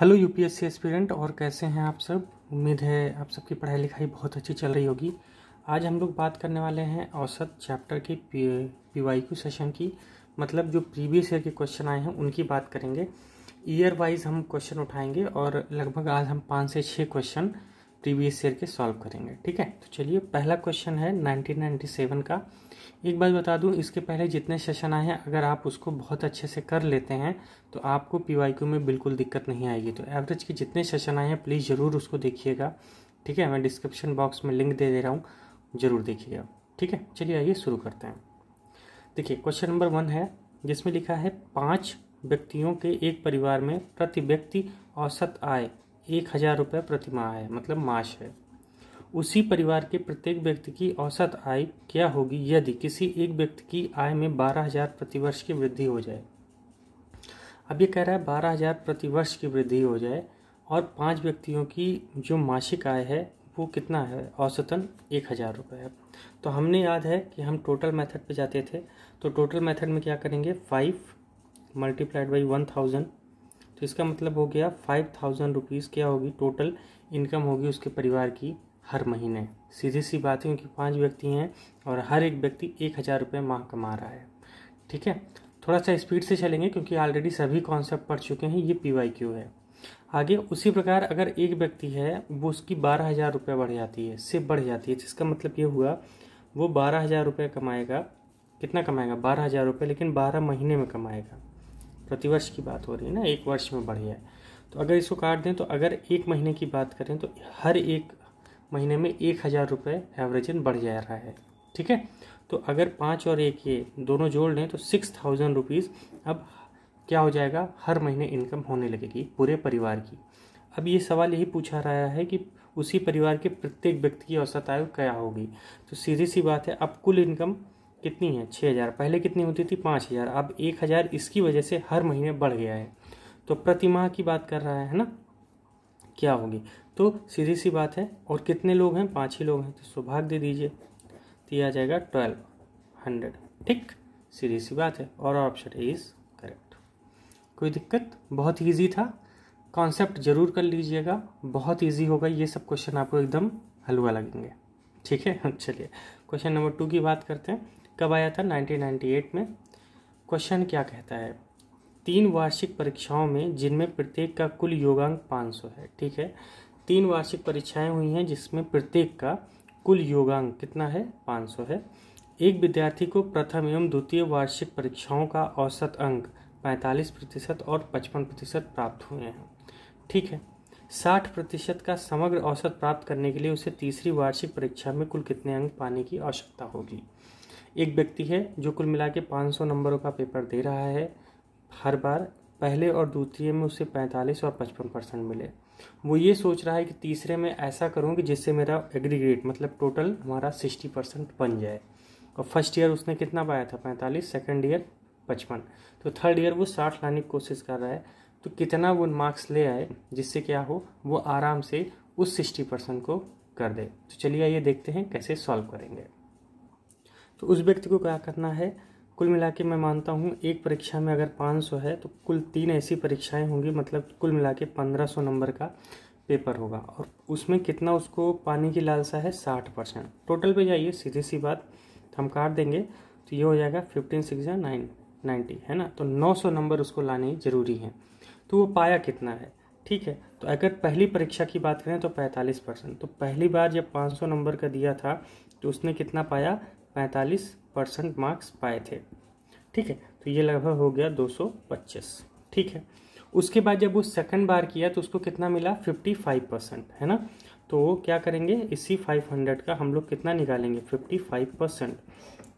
hello UPSC aspirant और कैसे हैं आप सब उम्मीद है आप सबकी पढ़ाई लिखाई बहुत अच्छी चल रही होगी आज हम लोग बात करने वाले हैं औसत चैप्टर की पी वाई क्यू सेशन की मतलब जो प्रीवियस ईयर के क्वेश्चन आए हैं उनकी बात करेंगे ईयर वाइज हम क्वेश्चन उठाएंगे और लगभग आज हम पाँच से छः क्वेश्चन प्रीवियस ईयर के सॉल्व करेंगे ठीक है तो चलिए पहला क्वेश्चन है नाइनटीन का एक बात बता दूं इसके पहले जितने सेशन आए हैं अगर आप उसको बहुत अच्छे से कर लेते हैं तो आपको पी में बिल्कुल दिक्कत नहीं आएगी तो एवरेज के जितने सेशन आए हैं प्लीज़ ज़रूर उसको देखिएगा ठीक है मैं डिस्क्रिप्शन बॉक्स में लिंक दे दे रहा हूँ ज़रूर देखिएगा ठीक है चलिए आइए शुरू करते हैं देखिए क्वेश्चन नंबर वन है जिसमें लिखा है पाँच व्यक्तियों के एक परिवार में प्रति व्यक्ति औसत आय एक हज़ार रुपये प्रतिमाह है मतलब माश है उसी परिवार के प्रत्येक व्यक्ति की औसत आय क्या होगी यदि किसी एक व्यक्ति की आय में बारह हजार प्रतिवर्ष की वृद्धि हो जाए अब ये कह रहा है बारह हजार प्रतिवर्ष की वृद्धि हो जाए और पांच व्यक्तियों की जो मासिक आय है वो कितना है औसतन एक हज़ार रुपये है तो हमने याद है कि हम टोटल मेथड पे जाते थे तो टोटल मेथड में क्या करेंगे five multiplied by one thousand तो इसका मतलब हो गया फाइव थाउजेंड रुपीज़ क्या होगी टोटल इनकम होगी उसके परिवार की हर महीने सीधी सी बात है कि पाँच व्यक्ति हैं और हर एक व्यक्ति एक हज़ार रुपये माह कमा रहा है ठीक है थोड़ा सा स्पीड से चलेंगे क्योंकि ऑलरेडी सभी कॉन्सेप्ट पढ़ चुके हैं ये पी वाई क्यू है आगे उसी प्रकार अगर एक व्यक्ति है वो उसकी बारह हज़ार रुपये बढ़ जाती है सिर्फ बढ़ जाती है जिसका मतलब ये हुआ वो बारह हज़ार रुपये कमाएगा कितना कमाएगा बारह हज़ार रुपये लेकिन बारह महीने में कमाएगा प्रतिवर्ष की बात हो रही है ना एक वर्ष में बढ़ जाए तो अगर इसको काट दें तो अगर एक महीने की बात करें तो हर एक महीने में एक हज़ार रुपये एवरेजन बढ़ जा रहा है ठीक है तो अगर पाँच और एक ये दोनों जोड़ लें तो सिक्स थाउजेंड रुपीज़ अब क्या हो जाएगा हर महीने इनकम होने लगेगी पूरे परिवार की अब ये सवाल यही पूछा रहा है कि उसी परिवार के प्रत्येक व्यक्ति की औसत आयु क्या होगी तो सीधी सी बात है अब कुल इनकम कितनी है छः हज़ार पहले कितनी होती थी पाँच हज़ार अब एक हज़ार इसकी वजह से हर महीने बढ़ गया है तो प्रतिमाह की बात कर रहा है ना क्या होगी तो सीधी सी बात है और कितने लोग हैं पाँच ही लोग हैं तो इसको दे दीजिए तो यह आ जाएगा ट्वेल्व हंड्रेड ठीक सीधी सी बात है और ऑप्शन इज़ करेक्ट कोई दिक्कत बहुत ईजी था कॉन्सेप्ट जरूर कर लीजिएगा बहुत ईजी होगा ये सब क्वेश्चन आपको एकदम हलवा लगेंगे ठीक है चलिए क्वेश्चन नंबर टू की बात करते हैं कब आया था 1998 में क्वेश्चन क्या कहता है तीन वार्षिक परीक्षाओं में जिनमें प्रत्येक का कुल योगांक 500 है ठीक है तीन वार्षिक परीक्षाएं हुई हैं जिसमें प्रत्येक का कुल योगांक कितना है 500 है एक विद्यार्थी को प्रथम एवं द्वितीय वार्षिक परीक्षाओं का औसत अंक 45 प्रतिशत और 55 प्रतिशत प्राप्त हुए हैं ठीक है 60 प्रतिशत का समग्र औसत प्राप्त करने के लिए उसे तीसरी वार्षिक परीक्षा में कुल कितने अंक पाने की आवश्यकता होगी एक व्यक्ति है जो कुल मिला के पाँच नंबरों का पेपर दे रहा है हर बार पहले और द्वितीय में उसे 45 और 55 परसेंट मिले वो ये सोच रहा है कि तीसरे में ऐसा करूँ कि जिससे मेरा एग्रीगेट मतलब टोटल हमारा सिक्सटी परसेंट बन जाए और फर्स्ट ईयर उसने कितना पाया था पैंतालीस सेकेंड ईयर पचपन तो थर्ड ईयर वो साठ लाने की कोशिश कर रहा है तो कितना वो मार्क्स ले आए जिससे क्या हो वो आराम से उस सिक्सटी परसेंट को कर दे तो चलिए आइए देखते हैं कैसे सॉल्व करेंगे तो उस व्यक्ति को क्या करना है कुल मिला के मैं मानता हूँ एक परीक्षा में अगर 500 है तो कुल तीन ऐसी परीक्षाएं होंगी मतलब कुल मिला के पंद्रह नंबर का पेपर होगा और उसमें कितना उसको पाने की लालसा है साठ परसेंट टोटल पे जाइए सीधी सी बात हम काट देंगे तो ये हो जाएगा फिफ्टीन सिक्स या नाइन नाइन्टी है ना तो नौ सौ नंबर उसको लाने ज़रूरी हैं तो वो पाया कितना है ठीक है तो अगर पहली परीक्षा की बात करें तो पैंतालीस परसेंट तो पहली बार जब पाँच सौ नंबर का दिया था तो उसने कितना पाया पैंतालीस परसेंट मार्क्स पाए थे ठीक है तो ये लगभग हो गया 225 ठीक है उसके बाद जब वो सेकंड बार किया तो उसको कितना मिला 55 परसेंट है ना तो क्या करेंगे इसी 500 का हम लोग कितना निकालेंगे 55 परसेंट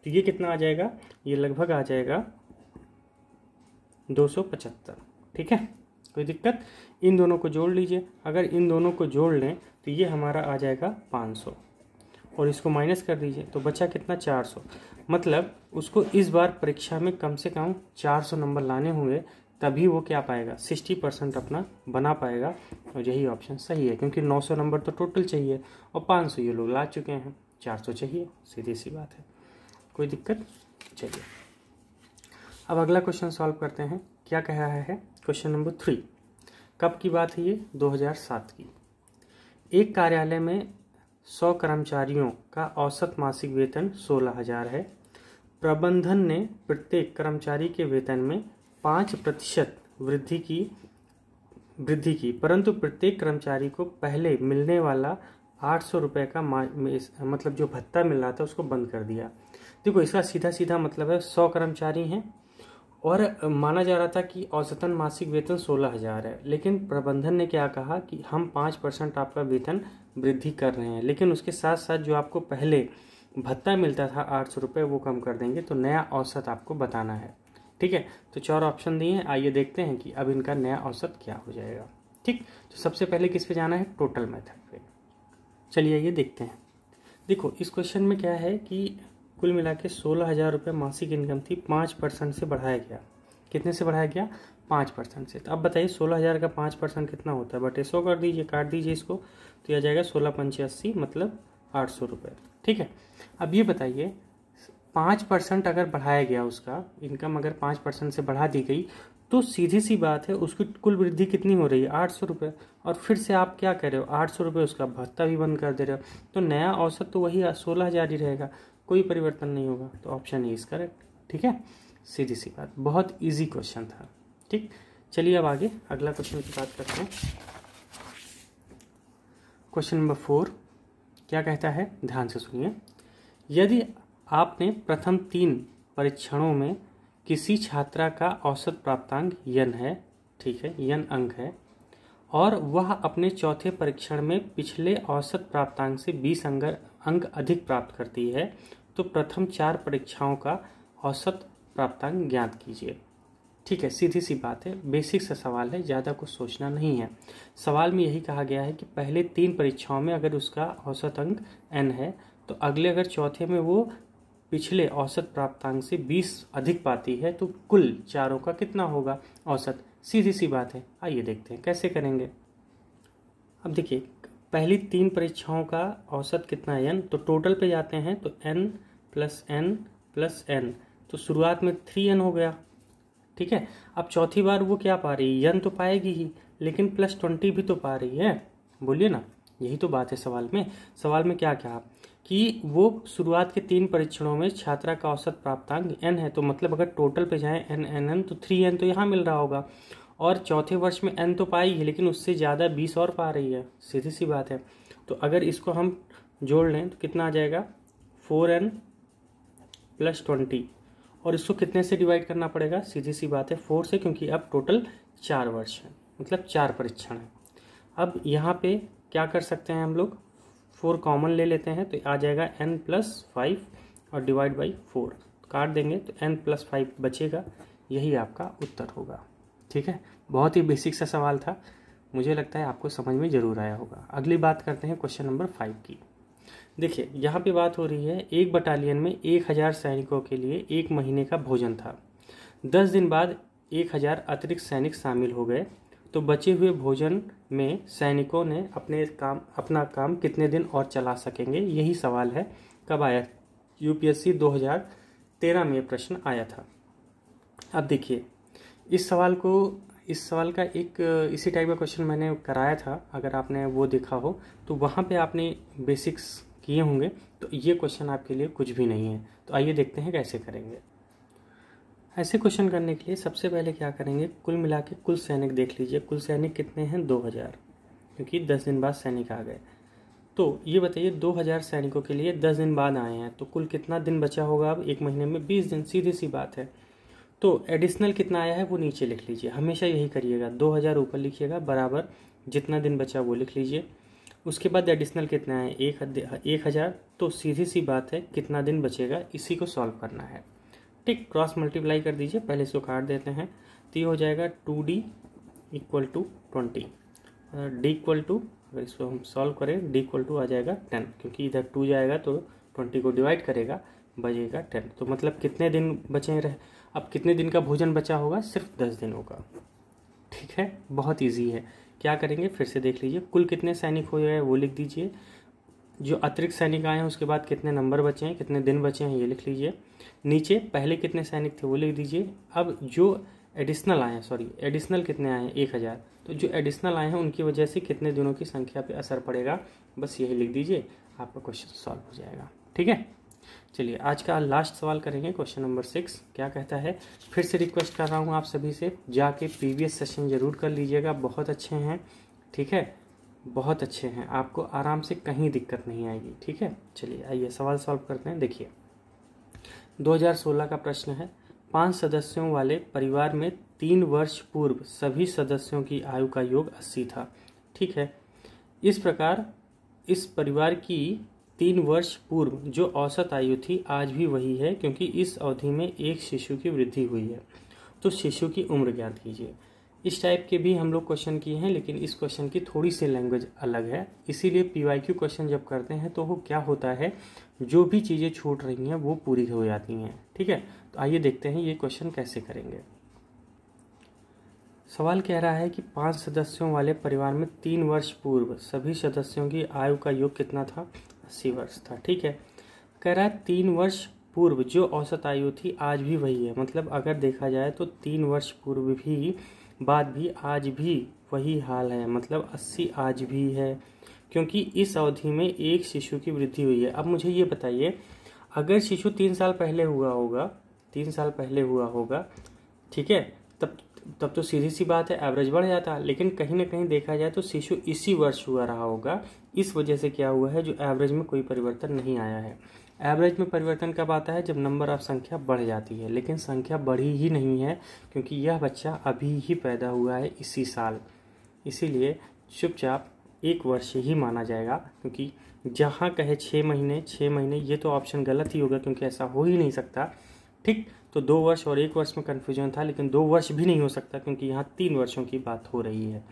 तो ये कितना आ जाएगा ये लगभग आ जाएगा 275 ठीक है कोई दिक्कत इन दोनों को जोड़ लीजिए अगर इन दोनों को जोड़ लें तो ये हमारा आ जाएगा 500 और इसको माइनस कर दीजिए तो बचा कितना 400 मतलब उसको इस बार परीक्षा में कम से कम 400 नंबर लाने होंगे तभी वो क्या पाएगा 60 परसेंट अपना बना पाएगा और यही ऑप्शन सही है क्योंकि 900 नंबर तो टोटल चाहिए और 500 ये लोग ला चुके हैं 400 चाहिए सीधी सी बात है कोई दिक्कत चलिए अब अगला क्वेश्चन सॉल्व करते हैं क्या कह रहा है क्वेश्चन नंबर थ्री कब की बात है ये दो की एक कार्यालय में सौ कर्मचारियों का औसत मासिक वेतन सोलह हजार है प्रबंधन ने प्रत्येक कर्मचारी के वेतन में पाँच प्रतिशत वृद्धि की वृद्धि की परंतु प्रत्येक कर्मचारी को पहले मिलने वाला आठ सौ रुपये का मतलब जो भत्ता मिल रहा था उसको बंद कर दिया देखो इसका सीधा सीधा मतलब है सौ कर्मचारी हैं और माना जा रहा था कि औसतन मासिक वेतन सोलह हज़ार है लेकिन प्रबंधन ने क्या कहा कि हम पाँच परसेंट आपका वेतन वृद्धि कर रहे हैं लेकिन उसके साथ साथ जो आपको पहले भत्ता मिलता था आठ सौ रुपये वो कम कर देंगे तो नया औसत आपको बताना है ठीक है तो चार ऑप्शन दिए हैं आइए देखते हैं कि अब इनका नया औसत क्या हो जाएगा ठीक तो सबसे पहले किस पे जाना है टोटल मेथड पे चलिए ये देखते हैं देखो इस क्वेश्चन में क्या है कि कुल मिला के सोलह हज़ार रुपये मासिक इनकम थी पाँच परसेंट से बढ़ाया गया कितने से बढ़ाया गया पाँच परसेंट से तो अब बताइए सोलह हज़ार का पाँच परसेंट कितना होता है बटे सौ कर दीजिए काट दीजिए इसको तो यह जाएगा सोलह पंचासी मतलब आठ सौ रुपये ठीक है अब ये बताइए पाँच परसेंट अगर बढ़ाया गया उसका इनकम अगर पाँच परसेंट से बढ़ा दी गई तो सीधी सी बात है उसकी कुल वृद्धि कितनी हो रही है आठ सौ रुपये और फिर से आप क्या कर रहे हो आठ सौ रुपये उसका भत्ता भी बंद कर दे रहे हो तो नया औसत तो वही सोलह हज़ार ही रहेगा कोई परिवर्तन नहीं होगा तो ऑप्शन ए इज करेक्ट ठीक है सीधी सी बात बहुत ईजी क्वेश्चन था ठीक चलिए अब आगे अगला क्वेश्चन की बात करते हैं क्वेश्चन नंबर फोर क्या कहता है ध्यान से सुनिए यदि आपने प्रथम तीन परीक्षणों में किसी छात्रा का औसत प्राप्तांक यन है ठीक है यन अंक है और वह अपने चौथे परीक्षण में पिछले औसत प्राप्तांक से 20 अंग अंक अधिक प्राप्त करती है तो प्रथम चार परीक्षाओं का औसत प्राप्तांक ज्ञात कीजिए ठीक है सीधी सी बात है बेसिक सा सवाल है ज़्यादा कुछ सोचना नहीं है सवाल में यही कहा गया है कि पहले तीन परीक्षाओं में अगर उसका औसत अंक एन है तो अगले अगर चौथे में वो पिछले औसत प्राप्तांक से 20 अधिक पाती है तो कुल चारों का कितना होगा औसत सीधी सी बात है आइए देखते हैं कैसे करेंगे अब देखिए पहली तीन परीक्षाओं का औसत कितना है एन तो टोटल पे जाते हैं तो N plus N plus N तो शुरुआत में थ्री एन हो गया ठीक है अब चौथी बार वो क्या पा रही है यन तो पाएगी ही लेकिन प्लस ट्वेंटी भी तो पा रही है बोलिए ना यही तो बात है सवाल में सवाल में क्या क्या कि वो शुरुआत के तीन परीक्षणों में छात्रा का औसत प्राप्तांक एन है तो मतलब अगर टोटल पे जाएं एन एन एन तो थ्री एन तो यहाँ मिल रहा होगा और चौथे वर्ष में एन तो पाई है लेकिन उससे ज़्यादा बीस और पा रही है सीधी सी बात है तो अगर इसको हम जोड़ लें तो कितना आ जाएगा फोर एन प्लस ट्वेंटी और इसको कितने से डिवाइड करना पड़ेगा सीधी सी बात है फोर से क्योंकि अब टोटल चार वर्ष है मतलब चार परीक्षण है अब यहाँ पे क्या कर सकते हैं हम लोग फोर कॉमन ले लेते हैं तो आ जाएगा एन प्लस फाइव और डिवाइड बाई फोर काट देंगे तो एन प्लस फाइव बचेगा यही आपका उत्तर होगा ठीक है बहुत ही बेसिक सा सवाल था मुझे लगता है आपको समझ में ज़रूर आया होगा अगली बात करते हैं क्वेश्चन नंबर फाइव की देखिए यहाँ पे बात हो रही है एक बटालियन में एक हज़ार सैनिकों के लिए एक महीने का भोजन था दस दिन बाद एक हज़ार अतिरिक्त सैनिक शामिल हो गए तो बचे हुए भोजन में सैनिकों ने अपने काम अपना काम कितने दिन और चला सकेंगे यही सवाल है कब आया यूपीएससी 2013 में प्रश्न आया था अब देखिए इस सवाल को इस सवाल का एक इसी टाइप का क्वेश्चन मैंने कराया था अगर आपने वो देखा हो तो वहाँ पे आपने बेसिक्स किए होंगे तो ये क्वेश्चन आपके लिए कुछ भी नहीं है तो आइए देखते हैं कैसे करेंगे ऐसे क्वेश्चन करने के लिए सबसे पहले क्या करेंगे कुल मिला के कुल सैनिक देख लीजिए कुल सैनिक कितने हैं दो हज़ार क्योंकि दस दिन बाद सैनिक आ गए तो ये बताइए दो हज़ार सैनिकों के लिए दस दिन बाद आए हैं तो कुल कितना दिन बचा होगा अब एक महीने में बीस दिन सीधी सी बात है तो एडिशनल कितना आया है वो नीचे लिख लीजिए हमेशा यही करिएगा दो हज़ार ऊपर लिखिएगा बराबर जितना दिन बचा वो लिख लीजिए उसके बाद एडिशनल कितना है एक एक हज़ार तो सीधी सी बात है कितना दिन बचेगा इसी को सॉल्व करना है ठीक क्रॉस मल्टीप्लाई कर दीजिए पहले इसको काट देते हैं तो ये हो जाएगा two D equal to twenty D equal to अगर इसको हम सॉल्व करें डी इक्वल टू आ जाएगा टेन क्योंकि इधर टू जाएगा तो ट्वेंटी को डिवाइड करेगा बजेगा टेन तो मतलब कितने दिन बचे रहे अब कितने दिन का भोजन बचा होगा सिर्फ दस दिनों का ठीक है बहुत ईजी है क्या करेंगे फिर से देख लीजिए कुल कितने सैनिक हुए हैं वो लिख दीजिए जो अतिरिक्त सैनिक आए हैं उसके बाद कितने नंबर बचे हैं कितने दिन बचे हैं ये लिख लीजिए नीचे पहले कितने सैनिक थे वो लिख दीजिए अब जो एडिशनल आए हैं सॉरी एडिशनल कितने आए हैं एक हज़ार तो जो एडिशनल आए हैं उनकी वजह से कितने दिनों की संख्या पे असर पड़ेगा बस यही लिख दीजिए आपका क्वेश्चन सॉल्व हो जाएगा ठीक है चलिए आज का लास्ट सवाल करेंगे क्वेश्चन नंबर सिक्स क्या कहता है फिर से रिक्वेस्ट कर रहा हूँ आप सभी से जाके प्रीवियस सेशन जरूर कर लीजिएगा बहुत अच्छे हैं ठीक है बहुत अच्छे हैं आपको आराम से कहीं दिक्कत नहीं आएगी ठीक है चलिए आइए सवाल सॉल्व करते हैं देखिए 2016 का प्रश्न है पांच सदस्यों वाले परिवार में तीन वर्ष पूर्व सभी सदस्यों की आयु का योग अस्सी था ठीक है इस प्रकार इस परिवार की तीन वर्ष पूर्व जो औसत आयु थी आज भी वही है क्योंकि इस अवधि में एक शिशु की वृद्धि हुई है तो शिशु की उम्र ज्ञात कीजिए इस टाइप के भी हम लोग क्वेश्चन किए हैं लेकिन इस क्वेश्चन की थोड़ी सी लैंग्वेज अलग है इसीलिए पीवाईक्यू क्वेश्चन जब करते हैं तो वो क्या होता है जो भी चीज़ें छूट रही हैं वो पूरी हो जाती हैं ठीक है तो आइए देखते हैं ये क्वेश्चन कैसे करेंगे सवाल कह रहा है कि पांच सदस्यों वाले परिवार में तीन वर्ष पूर्व सभी सदस्यों की आयु का योग कितना था अस्सी वर्ष था ठीक है कह रहा है तीन वर्ष पूर्व जो औसत आयु थी आज भी वही है मतलब अगर देखा जाए तो तीन वर्ष पूर्व भी बाद भी आज भी वही हाल है मतलब अस्सी आज भी है क्योंकि इस अवधि में एक शिशु की वृद्धि हुई है अब मुझे ये बताइए अगर शिशु तीन साल पहले हुआ होगा तीन साल पहले हुआ होगा ठीक है तब तो सीधी सी बात है एवरेज बढ़ जाता लेकिन कहीं ना कहीं देखा जाए तो शिशु इसी वर्ष हुआ रहा होगा इस वजह से क्या हुआ है जो एवरेज में कोई परिवर्तन नहीं आया है एवरेज में परिवर्तन कब आता है जब नंबर ऑफ संख्या बढ़ जाती है लेकिन संख्या बढ़ी ही नहीं है क्योंकि यह बच्चा अभी ही पैदा हुआ है इसी साल इसीलिए चुपचाप एक वर्ष ही माना जाएगा क्योंकि जहाँ कहे छः महीने छः महीने ये तो ऑप्शन गलत ही होगा क्योंकि ऐसा हो ही नहीं सकता ठीक तो दो वर्ष और एक वर्ष में कन्फ्यूजन था लेकिन दो वर्ष भी नहीं हो सकता क्योंकि यहाँ तीन वर्षों की बात हो रही है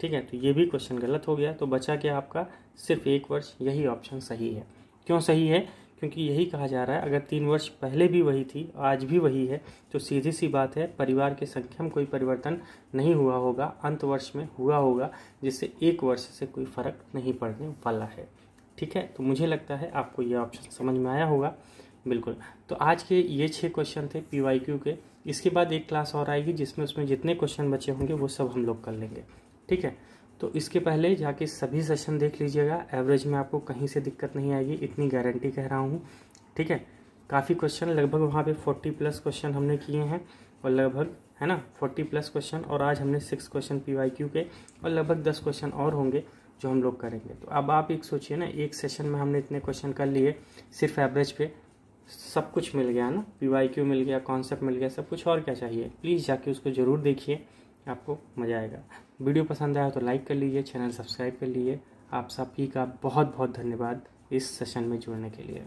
ठीक है तो ये भी क्वेश्चन गलत हो गया तो बचा क्या आपका सिर्फ एक वर्ष यही ऑप्शन सही है क्यों सही है क्योंकि यही कहा जा रहा है अगर तीन वर्ष पहले भी वही थी आज भी वही है तो सीधी सी बात है परिवार की संख्या में कोई परिवर्तन नहीं हुआ होगा अंत वर्ष में हुआ होगा जिससे एक वर्ष से कोई फर्क नहीं पड़ने वाला है ठीक है तो मुझे लगता है आपको यह ऑप्शन समझ में आया होगा बिल्कुल तो आज के ये छः क्वेश्चन थे पी वाई क्यू के इसके बाद एक क्लास और आएगी जिसमें उसमें जितने क्वेश्चन बचे होंगे वो सब हम लोग कर लेंगे ठीक है तो इसके पहले जाके सभी सेशन देख लीजिएगा एवरेज में आपको कहीं से दिक्कत नहीं आएगी इतनी गारंटी कह रहा हूँ ठीक है काफ़ी क्वेश्चन लगभग वहाँ पे फोर्टी प्लस क्वेश्चन हमने किए हैं और लगभग है ना फोर्टी प्लस क्वेश्चन और आज हमने six question P Y Q के और लगभग दस क्वेश्चन और होंगे जो हम लोग करेंगे तो अब आप एक सोचिए ना एक सेशन में हमने इतने क्वेश्चन कर लिए सिर्फ एवरेज पे सब कुछ मिल गया ना पी मिल गया कॉन्सेप्ट मिल गया सब कुछ और क्या चाहिए प्लीज़ जाके उसको ज़रूर देखिए आपको मज़ा आएगा वीडियो पसंद आया तो लाइक कर लीजिए चैनल सब्सक्राइब कर लीजिए आप सभी का बहुत बहुत धन्यवाद इस सेशन में जुड़ने के लिए